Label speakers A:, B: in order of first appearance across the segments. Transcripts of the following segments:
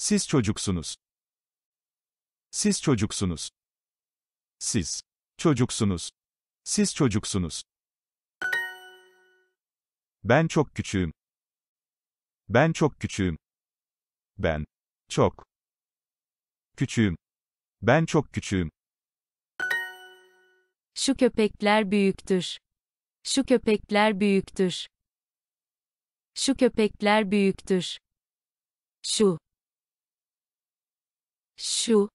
A: Siz çocuksunuz. Siz çocuksunuz. Siz çocuksunuz. Siz çocuksunuz. Ben çok küçüğüm. Ben çok küçüğüm. Ben çok küçüğüm. Ben çok küçüğüm.
B: Şu köpekler büyüktür. Şu köpekler büyüktür. Şu köpekler büyüktür. Şu şu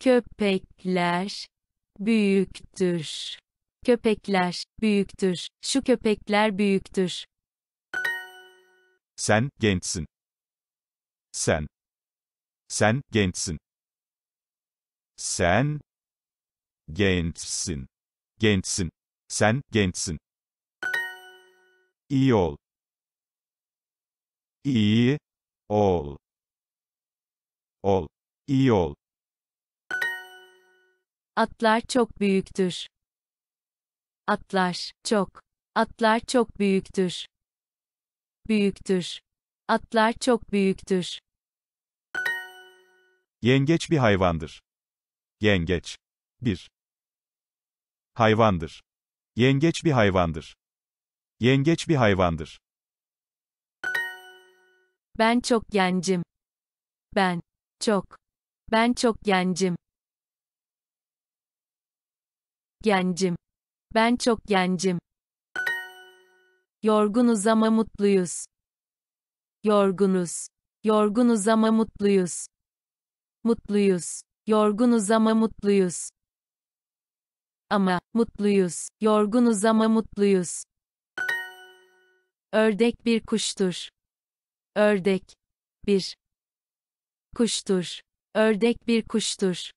B: köpekler büyüktür. Köpekler büyüktür. Şu köpekler büyüktür.
A: Sen gençsin. Sen. Sen gençsin. Sen gençsin. Gençsin. Sen gençsin. İyi ol. İyi ol. Ol. İyi ol.
B: Atlar çok büyüktür. Atlar çok. Atlar çok büyüktür. Büyüktür. Atlar çok büyüktür.
A: Yengeç bir hayvandır. Yengeç. Bir. Hayvandır. Yengeç bir hayvandır. Yengeç bir hayvandır.
B: Ben çok gencim. Ben çok ben çok gencim. Gencim. Ben çok gencim. Yorgunuz ama mutluyuz. Yorgunuz. Yorgunuz ama mutluyuz. Mutluyuz. Yorgunuz ama mutluyuz. Ama, mutluyuz. Yorgunuz ama mutluyuz. Ördek bir kuştur. Ördek. Bir. Kuştur. Ördek bir kuştur.